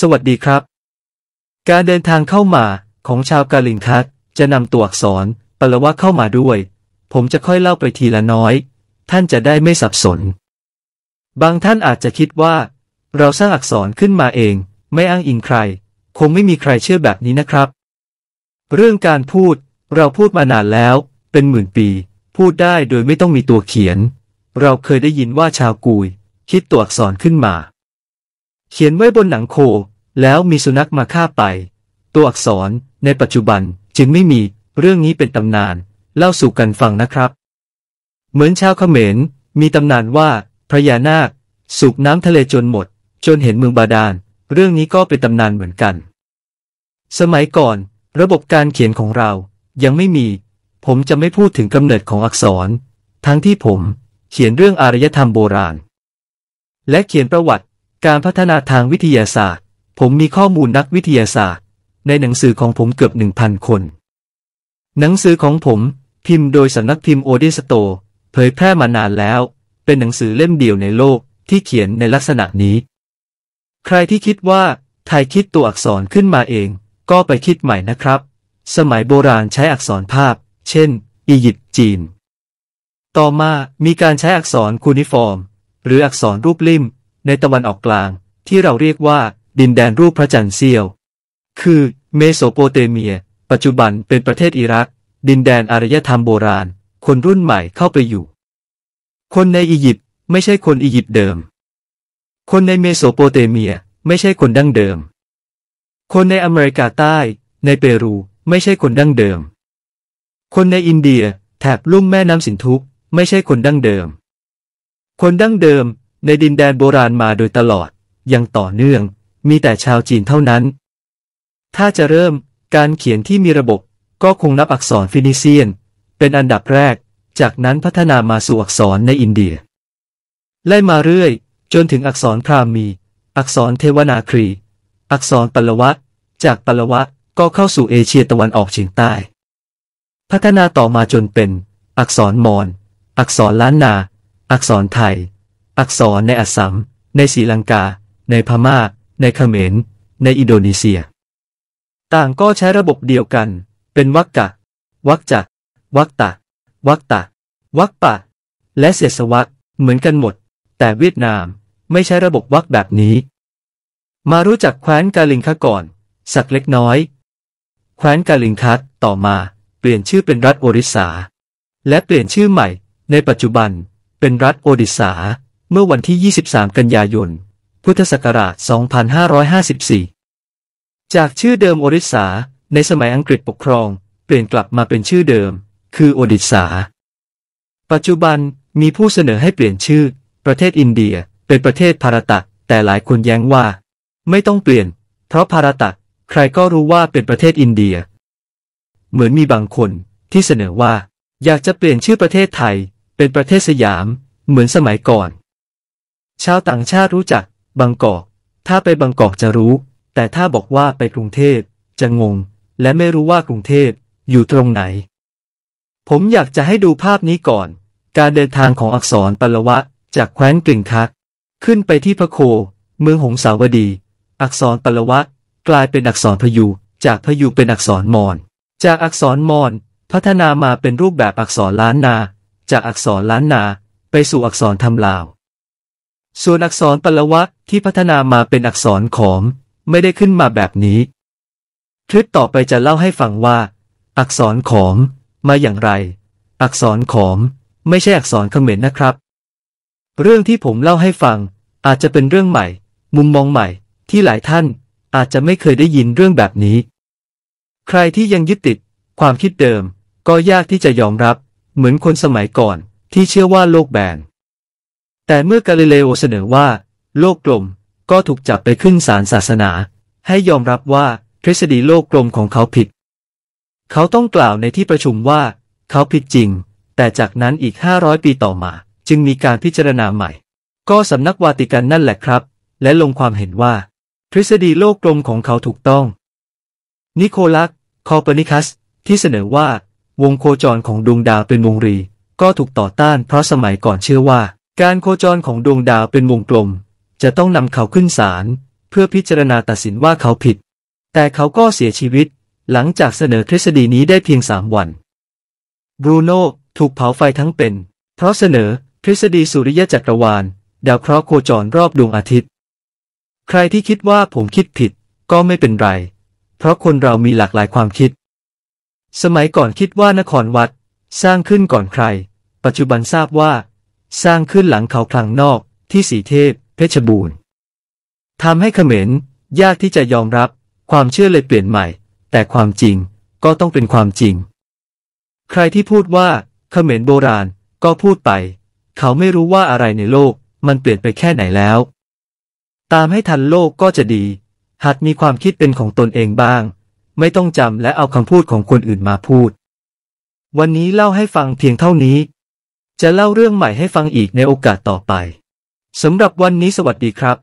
สวัสดีครับ การเดินทางเข้ามาของชาวกาลินคัตจะนำตัวอักษรปลวะเข้ามาด้วย ผมจะค่อยเล่าไปทีละน้อย ท่านจะได้ไม่สับสน บางท่านอาจจะคิดว่า เราสร้างอักษรขึ้นมาเอง ไม่อ้างอิงใคร คงไม่มีใครเชื่อแบบนี้นะครับ เรื่องการพูด เราพูดมานานแล้ว เป็นหมื่นปี พูดได้โดยไม่ต้องมีตัวเขียน เราเคยได้ยินว่าชาวกุย คิดตัวอักษรขึ้นมาเขียนไว้บนหนังโคแล้วมีสุนัขมาฆ่าไป ตัวอักษรในปัจจุบันจึงไม่มี เรื่องนี้เป็นตำนาน เล่าสู่กันฟังนะครับ เหมือนชาวเขมร มีตำนานว่า พระยานาคสูบน้ำทะเลจนหมด จนเห็นเมืองบาดาล เรื่องนี้ก็เป็นตำนานเหมือนกัน สมัยก่อน ระบบการเขียนของเรายังไม่มี ผมจะไม่พูดถึงกำเนิดของอักษร ทั้งที่ผมเขียนเรื่องอารยธรรมโบราณ และเขียนประวัติการพัฒนาทางวิทยาศาสตร์ ผมมีข้อมูลนักวิทยาศาสตร์ ในหนังสือของผมเกือบหนึ่งพันคน หนังสือของผม พิมพ์โดยสำนักพิมพ์โอเดสโตเผยแพร่มานานแล้ว เป็นหนังสือเล่มเดียวในโลกที่เขียนในลักษณะนี้ ใครที่คิดว่า ไทยคิดตัวอักษรขึ้นมาเอง ก็ไปคิดใหม่นะครับ สมัยโบราณใช้อักษรภาพ เช่น อียิปต์ จีน ต่อมา มีการใช้อักษรคูนิฟอร์ม หรืออักษรรูปลิ่มในตะวันออกกลางที่เราเรียกว่า ดินแดนรูปพระจันทร์เซียวคือเมโสโปเตเมีย ปัจจุบันเป็นประเทศอิรัก ดินแดนอารยธรรมโบราณ คนรุ่นใหม่เข้าไปอยู่ คนในอียิปต์ไม่ใช่คนอียิปต์เดิม คนในเมโสโปเตเมียไม่ใช่คนดั้งเดิม คนในอเมริกาใต้ ในเปรูไม่ใช่คนดั้งเดิม คนในอินเดียแถบลุ่มแม่น้ำสินธุไม่ใช่คนดั้งเดิม คนดั้งเดิมในดินแดนโบราณมาโดยตลอด ยังต่อเนื่อง มีแต่ชาวจีนเท่านั้น ถ้าจะเริ่มการเขียนที่มีระบบ ก็คงนับอักษรฟินิเซียน เป็นอันดับแรก จากนั้นพัฒนามาสู่อักษรในอินเดีย ไล่มาเรื่อย จนถึงอักษรพราหมี อักษรเทวนาครี อักษรปลวะ จากปลวะ ก็เข้าสู่เอเชียตะวันออกเฉียงใต้ พัฒนาต่อมาจนเป็น อักษรมอญ อักษรล้านนา อักษรไทยอักษรในอัสสัมในศรีลังกา ในพมา่า ในเขมร ในอินโดนีเซีย ต่างก็ใช้ระบบเดียวกันเป็นวักกะวักจักวักตะวักตะวักปะและเศษวักเหมือนกันหมด แต่เวียดนามไม่ใช้ระบบวักแบบนี้ มารู้จักแคว้นกาลิงคะก่อน สักเล็กน้อย แคว้นกาลิงคัตต่อมาเปลี่ยนชื่อเป็นรัฐโอริสา และเปลี่ยนชื่อใหม่ ในปัจจุบันเป็นรัฐโอดิสาเมื่อวันที่ 23 กันยายน พุทธศักราช2554 จากชื่อเดิมโอริสาในสมัยอังกฤษปกครอง เปลี่ยนกลับมาเป็นชื่อเดิม คือโอดิสา ปัจจุบันมีผู้เสนอให้เปลี่ยนชื่อประเทศอินเดีย เป็นประเทศภารตะ แต่หลายคนแย้งว่า ไม่ต้องเปลี่ยน เพราะภารตะ ใครก็รู้ว่าเป็นประเทศอินเดีย เหมือนมีบางคนที่เสนอว่าอยากจะเปลี่ยนชื่อประเทศไทย เป็นประเทศสยาม เหมือนสมัยก่อนชาวต่างชาติรู้จัก บางกอก ถ้าไปบางกอกจะรู้ แต่ถ้าบอกว่าไปกรุงเทพจะงง และไม่รู้ว่ากรุงเทพอยู่ตรงไหน ผมอยากจะให้ดูภาพนี้ก่อน การเดินทางของอักษรปลวะ จากแคว้นกลิ่งคัก ขึ้นไปที่พระโคเมืองหงสาวดี อักษรปลวะ กลายเป็นอักษรพยูจากพยูเป็นอักษรมอญ จากอักษรมอญพัฒนามาเป็นรูปแบบอักษรล้านนา จากอักษรล้านนา ไปสู่อักษรทำลาวส่วนอักษรปลวะที่พัฒนามาเป็นอักษรขอม ไม่ได้ขึ้นมาแบบนี้คลิปต่อไปจะเล่าให้ฟังว่าอักษรขอม มาอย่างไร อักษรขอมไม่ใช่อักษรเขมรนะครับ เรื่องที่ผมเล่าให้ฟัง อาจจะเป็นเรื่องใหม่ มุมมองใหม่ที่หลายท่าน อาจจะไม่เคยได้ยินเรื่องแบบนี้ ใครที่ยังยึดติด ความคิดเดิม ก็ยากที่จะยอมรับ เหมือนคนสมัยก่อนที่เชื่อว่าโลกแบนแต่เมื่อกาลิเลโอเสนอว่า โลกกลม ก็ถูกจับไปขึ้นศาลศาสนา ให้ยอมรับว่าทฤษฎีโลกกลมของเขาผิด เขาต้องกล่าวในที่ประชุมว่า เขาผิดจริง แต่จากนั้นอีก 500 ปีต่อมา จึงมีการพิจารณาใหม่ ก็สำนักวาติกันนั่นแหละครับ และลงความเห็นว่า ทฤษฎีโลกกลมของเขาถูกต้อง นิโคลัสคอเปนิคัส ที่เสนอว่า วงโคจรของดวงดาวเป็นวงรี ก็ถูกต่อต้านเพราะสมัยก่อนเชื่อว่าการโคจรของดวงดาวเป็นวงกลม จะต้องนำเขาขึ้นศาลเพื่อพิจารณาตัดสินว่าเขาผิด แต่เขาก็เสียชีวิตหลังจากเสนอทฤษฎีนี้ได้เพียงสามวันบรูโน่ถูกเผาไฟทั้งเป็น เพราะเสนอทฤษฎีสุริยจักรวาลดาวเคราะห์โคจรรอบดวงอาทิตย์ ใครที่คิดว่าผมคิดผิด ก็ไม่เป็นไร เพราะคนเรามีหลากหลายความคิด สมัยก่อนคิดว่านครวัดสร้างขึ้นก่อนใคร ปัจจุบันทราบว่าสร้างขึ้นหลังเขาคลังนอกที่สีเทพ เพชรบูรณ์ทำให้เขมรยากที่จะยอมรับความเชื่อเลยเปลี่ยนใหม่ แต่ความจริงก็ต้องเป็นความจริง ใครที่พูดว่าเขมรโบราณก็พูดไป เขาไม่รู้ว่าอะไรในโลกมันเปลี่ยนไปแค่ไหนแล้ว ตามให้ทันโลกก็จะดี หัดมีความคิดเป็นของตนเองบ้าง ไม่ต้องจำและเอาคำพูดของคนอื่นมาพูด วันนี้เล่าให้ฟังเพียงเท่านี้จะเล่าเรื่องใหม่ให้ฟังอีกในโอกาสต่อไป สำหรับวันนี้สวัสดีครับ